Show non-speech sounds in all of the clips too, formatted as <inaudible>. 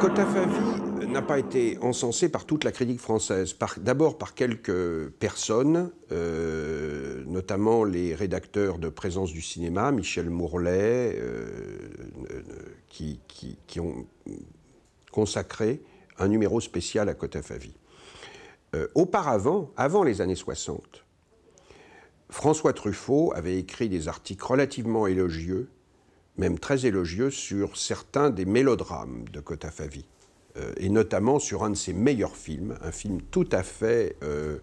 Cotafavi euh, n'a pas été encensé par toute la critique française, d'abord par quelques personnes, euh, notamment les rédacteurs de Présence du cinéma, Michel Mourlet, euh, qui, ont consacré un numéro spécial à Cotafavi. Euh, auparavant, avant les années 60, François Truffaut avait écrit des articles relativement élogieux, même très élogieux, sur certains des mélodrames de Cotafavi, euh, et notamment sur un de ses meilleurs films, un film tout à fait euh,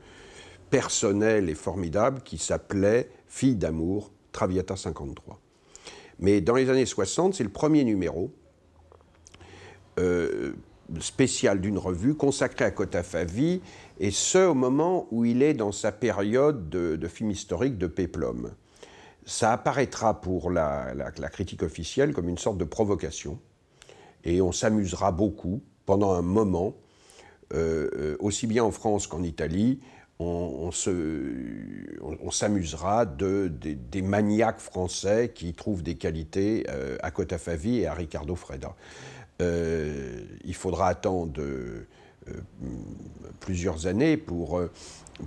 personnel et formidable qui s'appelait Fille d'amour, Traviata 53. Mais dans les années 60, c'est le premier numéro euh, spécial d'une revue consacrée à Cotafavi et ce au moment où il est dans sa période de, film historique de péplum. Ça apparaîtra pour la, critique officielle comme une sorte de provocation, et on s'amusera beaucoup pendant un moment, euh, euh, aussi bien en France qu'en Italie, on, on s'amusera de, des maniaques français qui trouvent des qualités euh, à Cotafavi et à Ricardo Freda. il faudra attendre euh, plusieurs années pour, euh,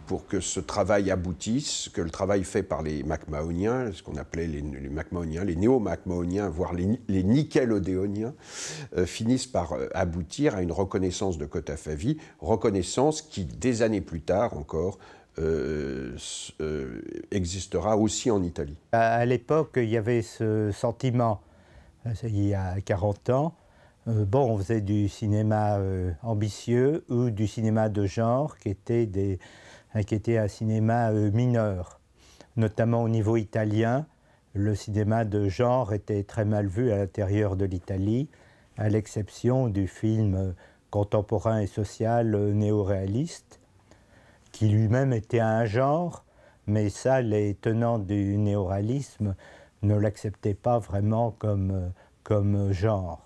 pour que ce travail aboutisse, que le travail fait par les MacMahoniens, ce qu'on appelait les, les MacMahoniens, les néo-MacMahoniens, voire les, les euh, finissent par aboutir à une reconnaissance de Favie, reconnaissance qui, des années plus tard encore, existera aussi en Italie. À l'époque, il y avait ce sentiment, il y a 40 ans, euh, bon, on faisait du cinéma euh, ambitieux ou du cinéma de genre qui était, hein, un cinéma euh, mineur. Notamment au niveau italien, le cinéma de genre était très mal vu à l'intérieur de l'Italie, à l'exception du film contemporain et social néo-réaliste, qui lui-même était un genre, mais ça, les tenants du néo-réalisme ne l'acceptaient pas vraiment comme genre.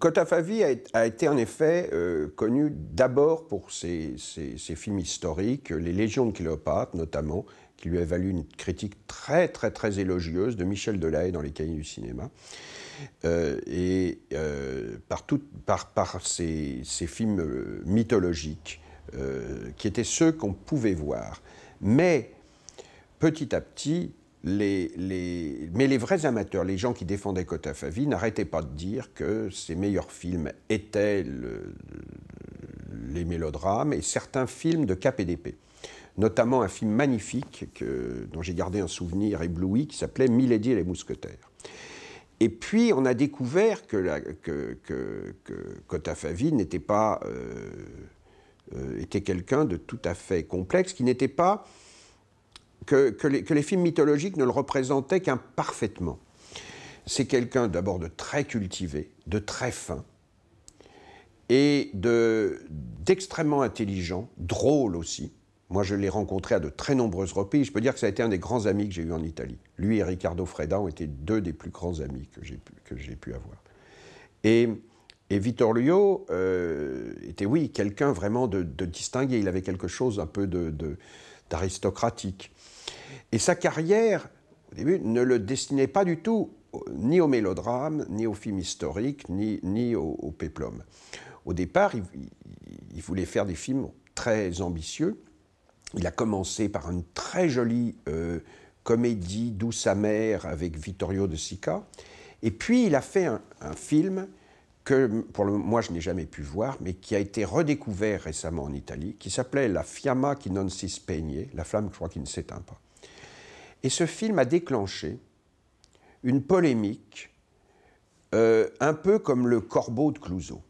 Cotafavi a, a, été en effet euh, connu d'abord pour ses, films historiques, Les Légions de Cléopâtre notamment, qui lui a valu une critique très très très élogieuse de Michel Delahaye dans Les Cahiers du cinéma. Euh, et euh, par, ses par, films mythologiques, qui étaient ceux qu'on pouvait voir. Mais petit à petit, mais les vrais amateurs, les gens qui défendaient Cotafavi, n'arrêtaient pas de dire que ses meilleurs films étaient les mélodrames et certains films de cap et Notamment un film magnifique que... dont j'ai gardé un souvenir ébloui qui s'appelait Milady et les mousquetaires. Et puis, on a découvert que, la, que, n'était pas. Euh, euh, était quelqu'un de tout à fait complexe, qui n'était pas que, les, films mythologiques ne le représentaient qu'imparfaitement. C'est quelqu'un d'abord de très cultivé, de très fin, et d'extrêmement intelligent, drôle aussi. Moi, je l'ai rencontré à de très nombreuses reprises. Je peux dire que ça a été un des grands amis que j'ai eu en Italie. Lui et Riccardo Freda ont été deux des plus grands amis que j'ai pu, pu, avoir. Et, Vittorio euh, était, oui, quelqu'un vraiment de, de, distingué. Il avait quelque chose un peu d'aristocratique. Et sa carrière, au début, ne le destinait pas du tout euh, ni au mélodrame, ni au film historique, ni, ni au, au péplum. Au départ, il, voulait faire des films très ambitieux. Il a commencé par une très jolie euh, comédie comédie douce amère avec Vittorio de Sica. Et puis, il a fait un, film que pour le, moi je n'ai jamais pu voir, mais qui a été redécouvert récemment en Italie, qui s'appelait La Fiamma qui non si spegne, la flamme, je crois, qui ne s'éteint pas. Et ce film a déclenché une polémique, euh, un peu comme le Corbeau de Clouseau.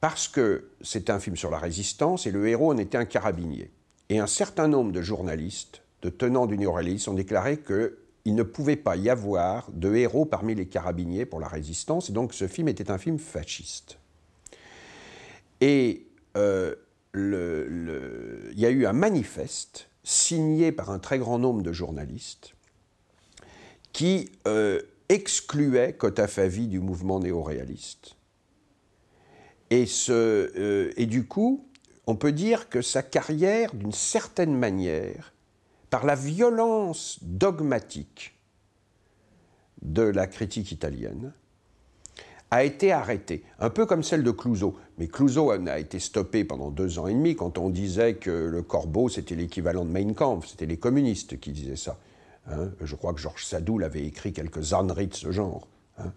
Parce que c'est un film sur la résistance et le héros en était un carabinier. Et un certain nombre de journalistes, de tenants du New ont déclaré qu'il ne pouvait pas y avoir de héros parmi les carabiniers pour la résistance, et donc ce film était un film fasciste. Et euh, il y a eu un manifeste signé par un très grand nombre de journalistes qui euh, excluait Cotafavi du mouvement néoréaliste. Et, euh, et du coup, on peut dire que sa carrière, d'une certaine manière, par la violence dogmatique de la critique italienne, a été arrêté, un peu comme celle de Clouseau. Mais Clouseau a été stoppé pendant deux ans et demi quand on disait que le corbeau, c'était l'équivalent de Mein Kampf, c'était les communistes qui disaient ça. Hein. Je crois que Georges Sadoul avait écrit quelques âneries de ce genre. Hein.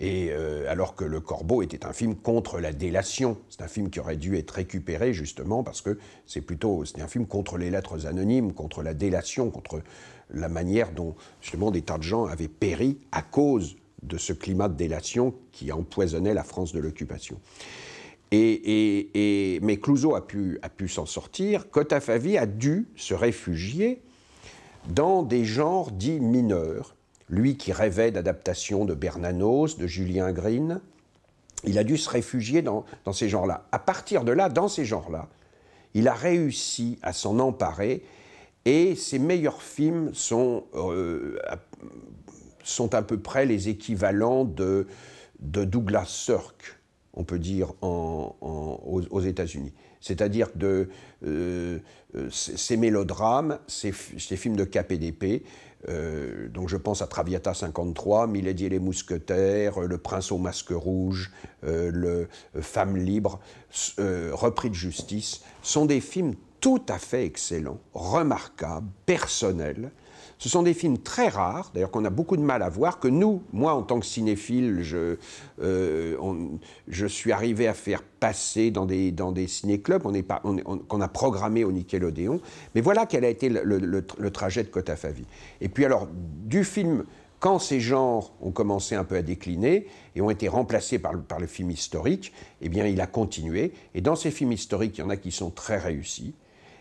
et euh, alors que Le Corbeau était un film contre la délation, c'est un film qui aurait dû être récupéré justement parce que c'est plutôt c'est un film contre les lettres anonymes, contre la délation, contre la manière dont justement des tas de gens avaient péri à cause de ce climat de délation qui empoisonnait la France de l'occupation. Et, mais Clouseau a pu, s'en sortir. favi a dû se réfugier dans des genres dits mineurs. Lui qui rêvait d'adaptation de Bernanos, de Julien Green, il a dû se réfugier dans, ces genres-là. À partir de là, dans ces genres-là, il a réussi à s'en emparer et ses meilleurs films sont euh, sont à peu près les équivalents de, de Douglas Sirk, on peut dire, aux, États-Unis. C'est-à-dire de euh, euh, ces mélodrames, ces, films de KPDP, euh, donc je pense à Traviata 53, Milady et les Mousquetaires, euh, Le Prince au Masque Rouge, le Femme Libre, Repris de Justice, sont des films tout à fait excellents, remarquables, personnels, ce sont des films très rares, d'ailleurs qu'on a beaucoup de mal à voir, que nous, moi en tant que cinéphile, euh, je, suis arrivé à faire passer dans des, dans ciné-clubs qu'on a programmé au Nickelodeon. Mais voilà quel a été le, trajet de Cotafavi. Et puis alors, du film quand ces genres ont commencé un peu à décliner et ont été remplacés par par le, film historique, eh bien, il a continué. Et dans ces films historiques, il y en a qui sont très réussis.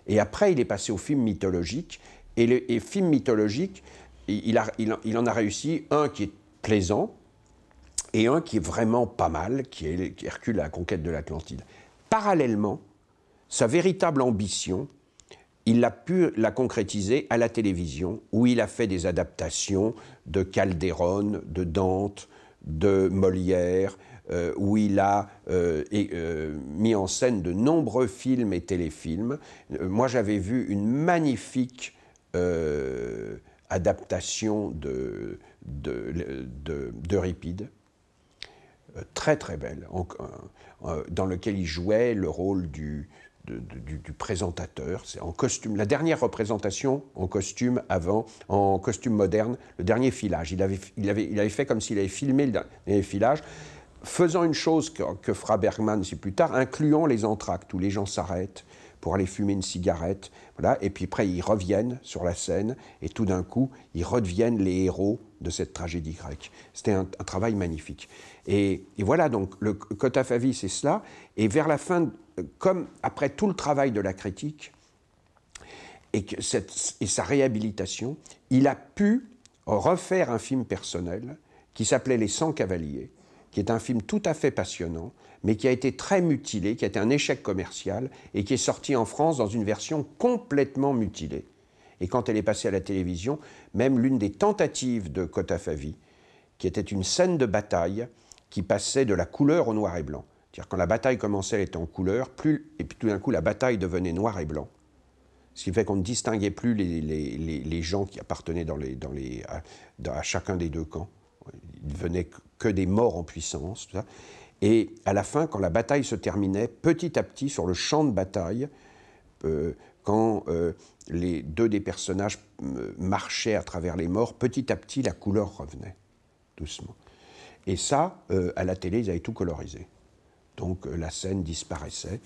Et après, il est passé au film mythologique. Et, les, films mythologiques, il, il, en a réussi un qui est plaisant et un qui est vraiment pas mal, qui est Hercule à la conquête de l'Atlantide. Parallèlement, sa véritable ambition, il a pu la concrétiser à la télévision, où il a fait des adaptations de Calderon, de Dante, de Molière, euh, où il a euh, euh, mis en scène de nombreux films et téléfilms. moi, j'avais vu une magnifique euh, adaptation de, de, de, d'Euripide, euh, très très belle, euh, dans lequel il jouait le rôle du, présentateur, c'est en costume. La dernière représentation en costume avant, en costume moderne, le dernier filage. Il avait, il avait, fait comme s'il avait filmé le dernier filage, faisant une chose que, que fera Bergman plus tard, incluant les entractes où les gens s'arrêtent, pour aller fumer une cigarette. Voilà. Et puis après, ils reviennent sur la scène et tout d'un coup, ils redeviennent les héros de cette tragédie grecque. C'était un, travail magnifique. Et, voilà, donc le Favi c'est cela. Et vers la fin, comme après tout le travail de la critique et, et sa réhabilitation, il a pu refaire un film personnel qui s'appelait Les 100 Cavaliers, qui est un film tout à fait passionnant, mais qui a été très mutilé, qui a été un échec commercial et qui est sorti en France dans une version complètement mutilée. Et quand elle est passée à la télévision, même l'une des tentatives de Cotafavi, qui était une scène de bataille qui passait de la couleur au noir et blanc. C'est-à-dire quand la bataille commençait, elle était en couleur, et puis tout d'un coup la bataille devenait noir et blanc. Ce qui fait qu'on ne distinguait plus les, gens qui appartenaient à, chacun des deux camps. Il ne venait que des morts en puissance. Tout ça. Et à la fin, quand la bataille se terminait, petit à petit, sur le champ de bataille, euh, quand euh, les deux des personnages euh, marchaient à travers les morts, petit à petit, la couleur revenait, doucement. Et ça, à la télé, ils avaient tout colorisé. Donc la scène disparaissait,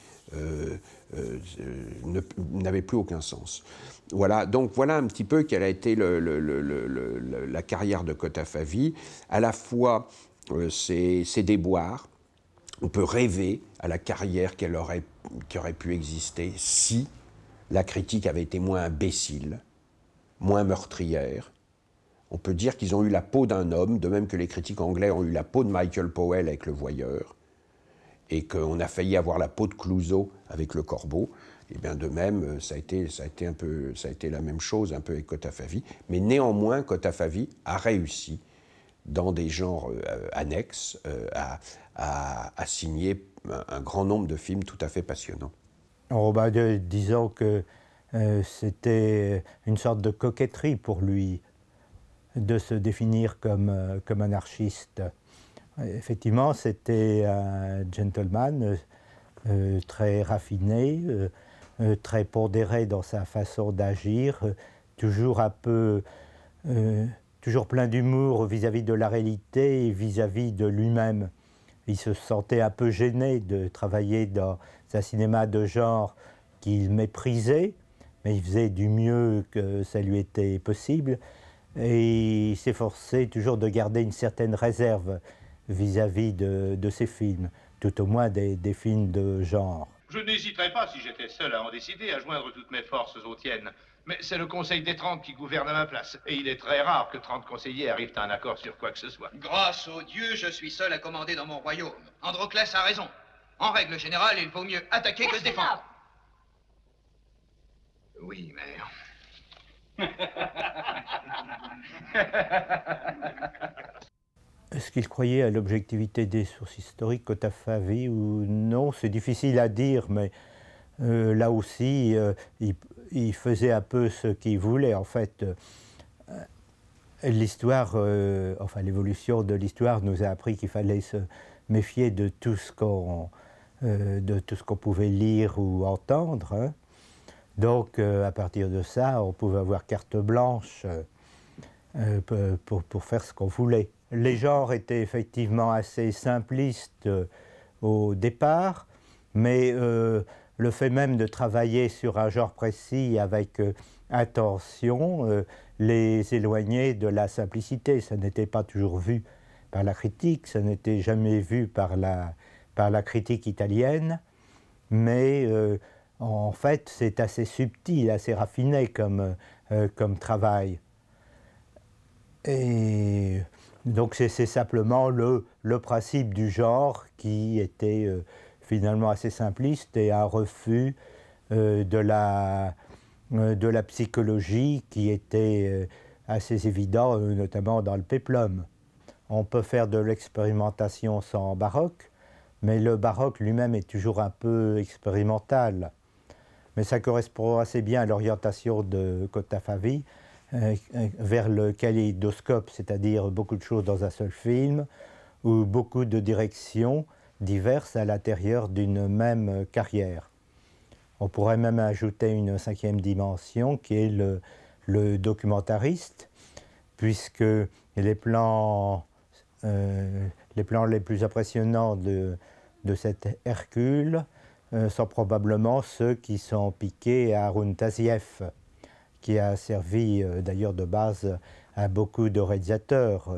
n'avait plus aucun sens. Voilà, donc voilà un petit peu quelle a été la carrière de Cotafavi, à la fois ses déboires, on peut rêver à la carrière qu'elle aurait, qui aurait pu exister si la critique avait été moins imbécile, moins meurtrière. On peut dire qu'ils ont eu la peau d'un homme, de même que les critiques anglais ont eu la peau de Michael Powell avec Le Voyeur, et qu'on a failli avoir la peau de Clouseau avec Le Corbeau. Et eh bien de même, ça a été, ça a été la même chose, un peu avec Cotafavi. Mais néanmoins, Cotafavi a réussi dans des genres euh, annexes, a, euh, signé un grand nombre de films tout à fait passionnants. Oh euh, disons que c'était une sorte de coquetterie pour lui de se définir comme, comme anarchiste. Effectivement, c'était un gentleman très raffiné, très pondéré dans sa façon d'agir, toujours un peu toujours plein d'humour vis-à-vis de la réalité et vis-à-vis de lui-même. Il se sentait un peu gêné de travailler dans un cinéma de genre qu'il méprisait, mais il faisait du mieux que ça lui était possible. Et il s'efforçait toujours de garder une certaine réserve vis-à-vis de, ses films, tout au moins des, des films de genre. Je n'hésiterais pas, si j'étais seul à en décider, à joindre toutes mes forces aux tiennes. Mais c'est le Conseil des 30 qui gouverne à ma place. Et il est très rare que 30 conseillers arrivent à un accord sur quoi que ce soit. Grâce au Dieu, je suis seul à commander dans mon royaume. Androclès a raison. En règle générale, il vaut mieux attaquer que se défendre. Oui, mais... <laughs> Est-ce qu'il croyait à l'objectivité des sources historiques Cotafavi ou non C'est difficile à dire, mais euh, là aussi, euh, il, il faisait un peu ce qu'il voulait. En fait, euh, l'histoire, euh, enfin l'évolution de l'histoire nous a appris qu'il fallait se méfier de tout ce qu'on euh, de tout ce qu'on pouvait lire ou entendre. Hein. Donc, à partir de ça, on pouvait avoir carte blanche pour, pour, faire ce qu'on voulait. Les genres étaient effectivement assez simplistes au départ, mais le fait même de travailler sur un genre précis avec attention euh, euh, les éloignait de la simplicité. Ça n'était pas toujours vu par la critique, ça n'était jamais vu par la, par la critique italienne, mais euh, en fait c'est assez subtil, assez raffiné comme, comme travail. Et donc c'est simplement le, le, principe du genre qui était finalement assez simpliste et un refus euh, de, la, euh, de la psychologie qui était euh, assez évident, notamment dans le péplum. On peut faire de l'expérimentation sans baroque, mais le baroque lui-même est toujours un peu expérimental. Mais ça correspond assez bien à l'orientation de Cotafavi vers le kaléidoscope, c'est-à-dire beaucoup de choses dans un seul film, ou beaucoup de directions, diverses à l'intérieur d'une même carrière. On pourrait même ajouter une cinquième dimension qui est le, documentariste, puisque euh, les plans, les plus impressionnants de, de cet Hercule euh, sont probablement ceux qui sont piqués à Arun qui a servi euh, d'ailleurs de base à beaucoup de réalisateurs.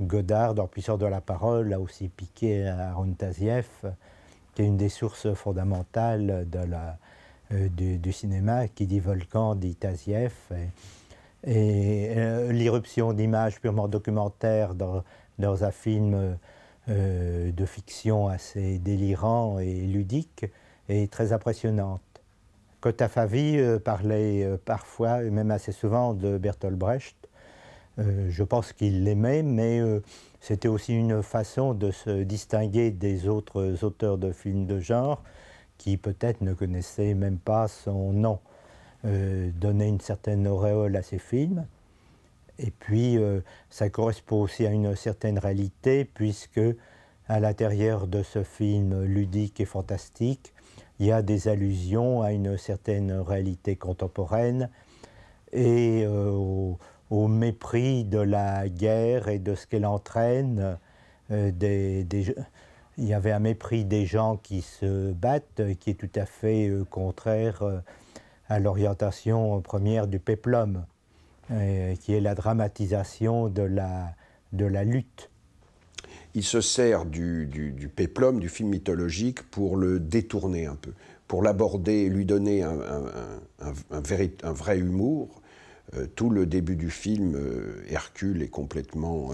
Godard dans Puissance de la parole a aussi piqué à Taziev, qui est une des sources fondamentales de euh, du, cinéma, qui dit volcan, dit Taziev. Et, euh, l'irruption d'images purement documentaires dans, un film euh, de fiction assez délirant et ludique est très impressionnante. Cotafavi parlait parfois, même assez souvent, de Bertolt Brecht, euh, je pense qu'il l'aimait, mais euh, c'était aussi une façon de se distinguer des autres auteurs de films de genre qui peut-être ne connaissaient même pas son nom. Euh, donner une certaine auréole à ses films. Et puis, ça correspond aussi à une certaine réalité, puisque à l'intérieur de ce film ludique et fantastique, il y a des allusions à une certaine réalité contemporaine et au mépris de la guerre et de ce qu'elle entraîne. Euh, il y avait un mépris des gens qui se battent, qui est tout à fait euh, contraire euh, à l'orientation première du péplum, qui est la dramatisation de la, lutte. Il se sert du, du, du péplum, du film mythologique, pour le détourner un peu, pour l'aborder, lui donner un, vrai humour euh, tout le début du film, euh, Hercule est complètement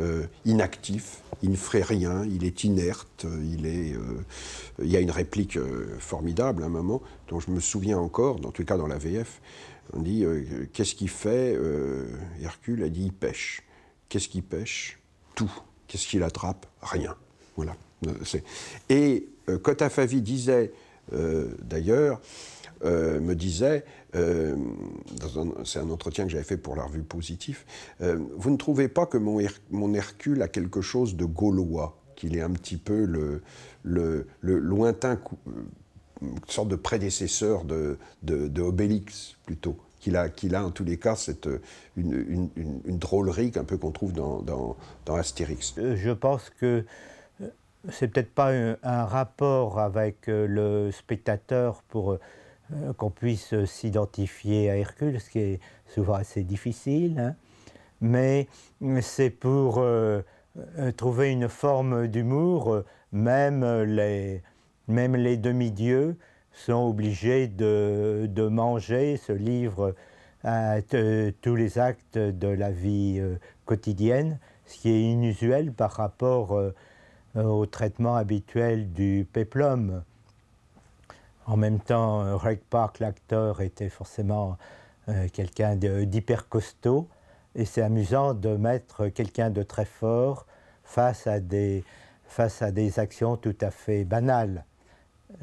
euh, <laughs> inactif, il ne ferait rien, il est inerte, il y a une réplique formidable à un moment, dont je me souviens encore, dans tout cas dans la VF, on dit Qu'est-ce qu'il fait Hercule a dit Il pêche. Qu'est-ce qu'il pêche Tout. Qu'est-ce qu'il attrape Rien. Voilà. Et Cotafavi disait, d'ailleurs, euh, me disait, euh, c'est un entretien que j'avais fait pour la revue Positif, euh, vous ne trouvez pas que mon, Hercule a quelque chose de gaulois, qu'il est un petit peu le, le, lointain, une sorte de prédécesseur de, de, Obélix plutôt qu'il a, a, en tous les cas cette, une, une, drôlerie qu'un peu qu'on trouve dans, dans, Astérix. Je pense que c'est peut-être pas un, rapport avec le spectateur pour euh, qu'on puisse euh, s'identifier à Hercule, ce qui est souvent assez difficile, hein. mais c'est pour euh, trouver une forme d'humour. Même les, demi-dieux sont obligés de, manger ce livre à tous les actes de la vie quotidienne, ce qui est inusuel par rapport au traitement habituel du péplum. En même temps, Ray euh, Park, l'acteur, était forcément euh, quelqu'un d'hyper costaud. Et c'est amusant de mettre quelqu'un de très fort face à des, face à des actions tout à fait banales.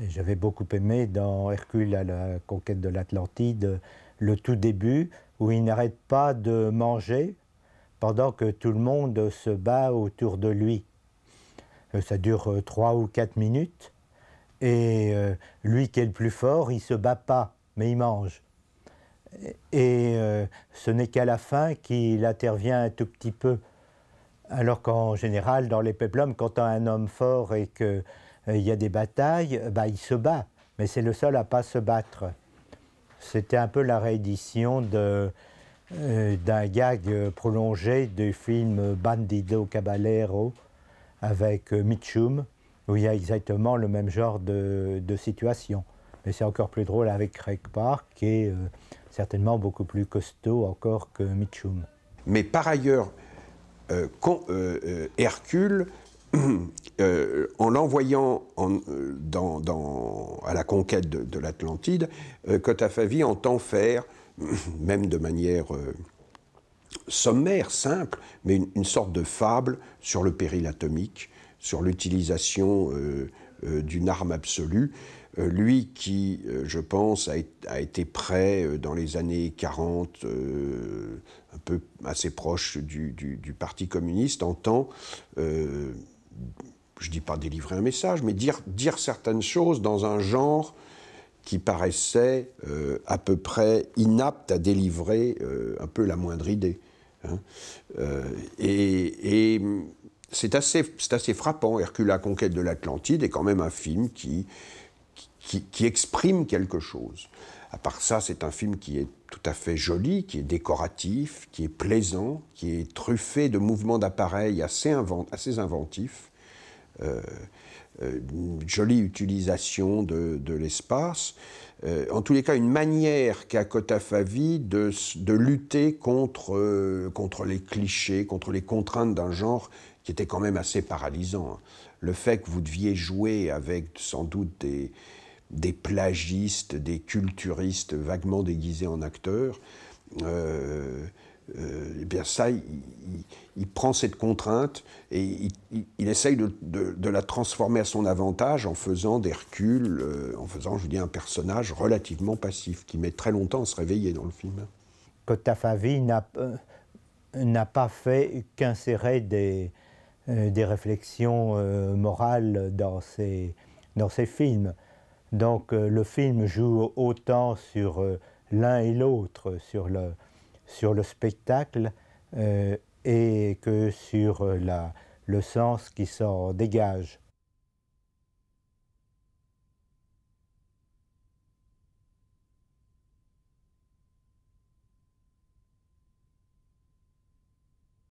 J'avais beaucoup aimé dans Hercule à la conquête de l'Atlantide le tout début où il n'arrête pas de manger pendant que tout le monde se bat autour de lui. Euh, ça dure trois ou quatre minutes et euh, lui qui est le plus fort, il se bat pas, mais il mange. Et euh, ce n'est qu'à la fin qu'il intervient un tout petit peu. Alors qu'en général, dans les peplums, quand on a un homme fort et qu'il euh, y a des batailles, bah, il se bat. Mais c'est le seul à pas se battre. C'était un peu la réédition d'un gag prolongé du film Bandido Caballero avec Mitchum, où il y a exactement le même genre de, situation. Mais c'est encore plus drôle avec Craig Park, qui est euh, certainement beaucoup plus costaud encore que Mitchum. Mais par ailleurs, euh, euh, Hercule, <clears throat> en l'envoyant dans, à la conquête de, l'Atlantide, Cotafavi entend faire, <clears throat> même de manière sommaire, simple, mais une sorte de fable sur le péril atomique sur l'utilisation euh, euh, d'une arme absolue. Euh, lui qui, je pense, a, été prêt dans les années 40, un peu assez proche du, Parti communiste, entend je dis pas délivrer un message, mais dire, dire certaines choses dans un genre qui paraissait à peu près inapte à délivrer un peu la moindre idée. Hein. et, et c'est assez, assez, frappant. Hercule, à conquête de l'Atlantide est quand même un film qui, qui, exprime quelque chose. À part ça, c'est un film qui est tout à fait joli, qui est décoratif, qui est plaisant, qui est truffé de mouvements d'appareils assez, assez, inventifs. Euh, euh, une jolie utilisation de, de l'espace. Euh, en tous les cas, une manière qu'a Cotafavi de, de lutter contre, contre les clichés, contre les contraintes d'un genre qui était quand même assez paralysant. Hein. Le fait que vous deviez jouer avec sans doute des, des plagistes, des culturistes vaguement déguisés en acteurs, euh, et euh, eh bien ça, il, prend cette contrainte et il, essaye de, de, la transformer à son avantage en faisant des euh, en faisant, je dis, un personnage relativement passif qui met très longtemps à se réveiller dans le film. Cotafavi hein. n'a euh, n'a pas fait qu'insérer des, euh, des réflexions euh, morales dans ces, dans ces films. Donc euh, le film joue autant sur l'un et l'autre, sur le, sur le spectacle et que sur le sens qui s'en dégage.